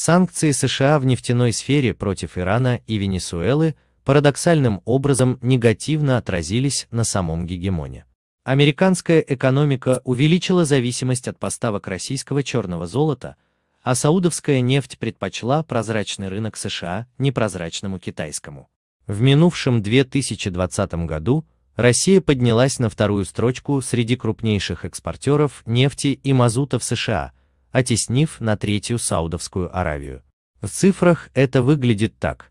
Санкции США в нефтяной сфере против Ирана и Венесуэлы парадоксальным образом негативно отразились на самом гегемоне. Американская экономика увеличила зависимость от поставок российского черного золота, а саудовская нефть предпочла прозрачный рынок США непрозрачному китайскому. В минувшем 2020 году Россия поднялась на вторую строчку среди крупнейших экспортеров нефти и мазута в США – оттеснив на третью Саудовскую Аравию. В цифрах это выглядит так.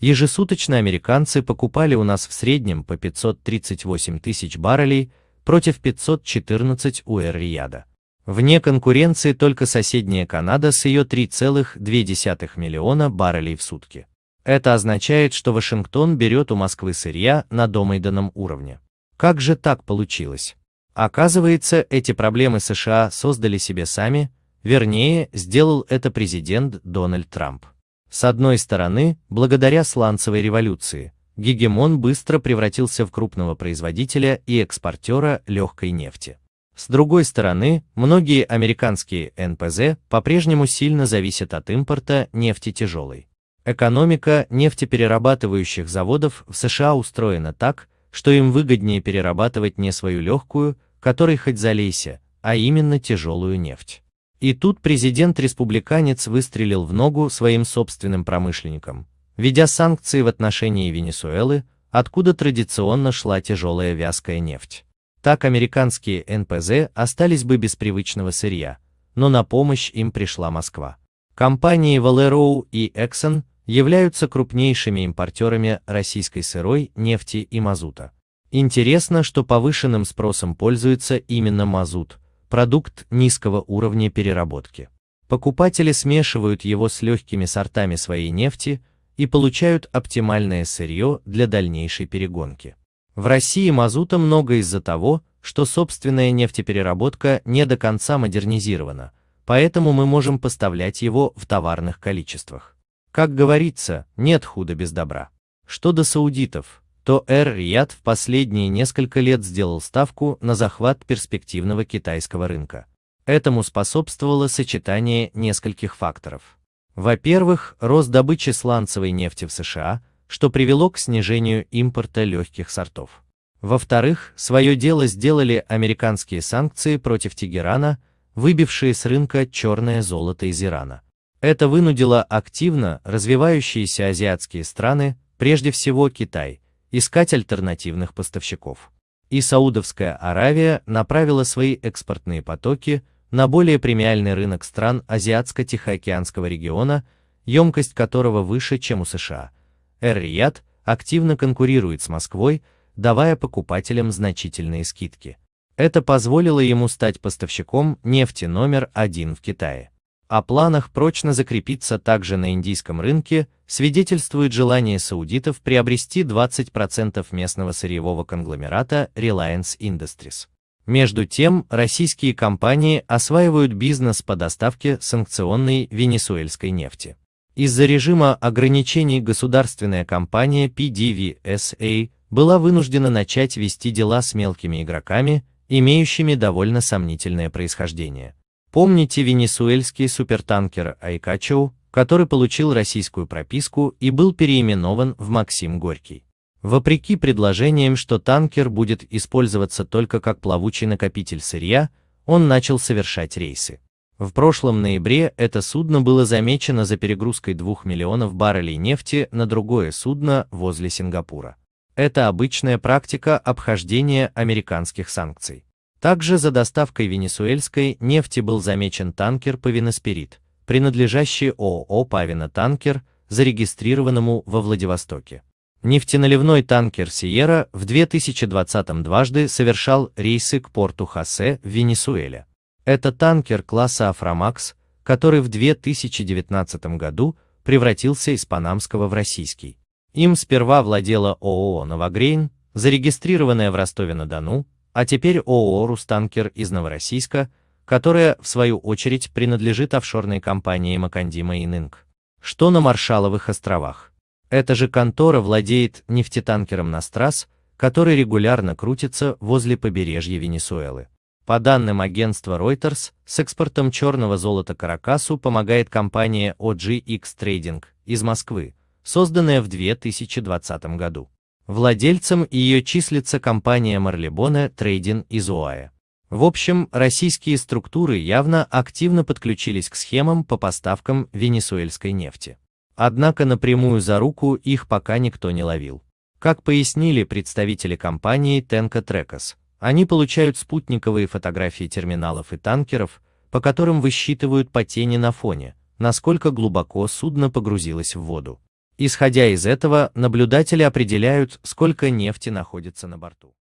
Ежесуточно американцы покупали у нас в среднем по 538 тысяч баррелей против 514 у Эр-Рияда. Вне конкуренции только соседняя Канада с ее 3,2 миллиона баррелей в сутки. Это означает, что Вашингтон берет у Москвы сырья на домайданном уровне. Как же так получилось? Оказывается, эти проблемы США создали себе сами, Вернее, сделал это президент Дональд Трамп. С одной стороны, благодаря сланцевой революции, Гегемон быстро превратился в крупного производителя и экспортера легкой нефти. С другой стороны, многие американские НПЗ по-прежнему сильно зависят от импорта нефти тяжелой. Экономика нефтеперерабатывающих заводов в США устроена так, что им выгоднее перерабатывать не свою легкую, которой хоть залейся, а именно тяжелую нефть. И тут президент-республиканец выстрелил в ногу своим собственным промышленникам, ведя санкции в отношении Венесуэлы, откуда традиционно шла тяжелая вязкая нефть. Так американские НПЗ остались бы без привычного сырья, но на помощь им пришла Москва. Компании Valero и Exxon являются крупнейшими импортерами российской сырой нефти и мазута. Интересно, что повышенным спросом пользуется именно мазут – продукт низкого уровня переработки. Покупатели смешивают его с легкими сортами своей нефти и получают оптимальное сырье для дальнейшей перегонки. В России мазута много из-за того, что собственная нефтепереработка не до конца модернизирована, поэтому мы можем поставлять его в товарных количествах. Как говорится, нет худа без добра. Что до саудитов, то Эр-Рияд в последние несколько лет сделал ставку на захват перспективного китайского рынка. Этому способствовало сочетание нескольких факторов. Во-первых, рост добычи сланцевой нефти в США, что привело к снижению импорта легких сортов. Во-вторых, свое дело сделали американские санкции против Тегерана, выбившие с рынка черное золото из Ирана. Это вынудило активно развивающиеся азиатские страны, прежде всего Китай, искать альтернативных поставщиков. И Саудовская Аравия направила свои экспортные потоки на более премиальный рынок стран Азиатско-Тихоокеанского региона, емкость которого выше, чем у США. Эр-Рияд активно конкурирует с Москвой, давая покупателям значительные скидки. Это позволило ему стать поставщиком нефти номер один в Китае. О планах прочно закрепиться также на индийском рынке свидетельствует желание саудитов приобрести 20% местного сырьевого конгломерата Reliance Industries. Между тем, российские компании осваивают бизнес по доставке санкционной венесуэльской нефти. Из-за режима ограничений государственная компания PDVSA была вынуждена начать вести дела с мелкими игроками, имеющими довольно сомнительное происхождение. Помните венесуэльский супертанкер Айкачоу, который получил российскую прописку и был переименован в Максим Горький. Вопреки предложениям, что танкер будет использоваться только как плавучий накопитель сырья, он начал совершать рейсы. В прошлом ноябре это судно было замечено за перегрузкой 2 миллионов баррелей нефти на другое судно возле Сингапура. Это обычная практика обхождения американских санкций. Также за доставкой венесуэльской нефти был замечен танкер «Павиноспирит», принадлежащий ООО «Павина Танкер», зарегистрированному во Владивостоке. Нефтеналивной танкер «Сиера» в 2020 дважды совершал рейсы к порту Хосе в Венесуэле. Это танкер класса «Афромакс», который в 2019 году превратился из панамского в российский. Им сперва владела ООО «Новогрейн», зарегистрированная в Ростове-на-Дону, а теперь ООО «Рустанкер» из Новороссийска, которая, в свою очередь, принадлежит офшорной компании Макандима и Нинг. Что на Маршаловых островах? Эта же контора владеет нефтетанкером «Настрас», который регулярно крутится возле побережья Венесуэлы. По данным агентства Reuters, с экспортом черного золота Каракасу помогает компания OGX Trading из Москвы, созданная в 2020 году. Владельцем ее числится компания Марлебона Трейдин из Уая. В общем, российские структуры явно активно подключились к схемам по поставкам венесуэльской нефти. Однако напрямую за руку их пока никто не ловил. Как пояснили представители компании Tenko Trackers, они получают спутниковые фотографии терминалов и танкеров, по которым высчитывают по тени на фоне, насколько глубоко судно погрузилось в воду. Исходя из этого, наблюдатели определяют, сколько нефти находится на борту.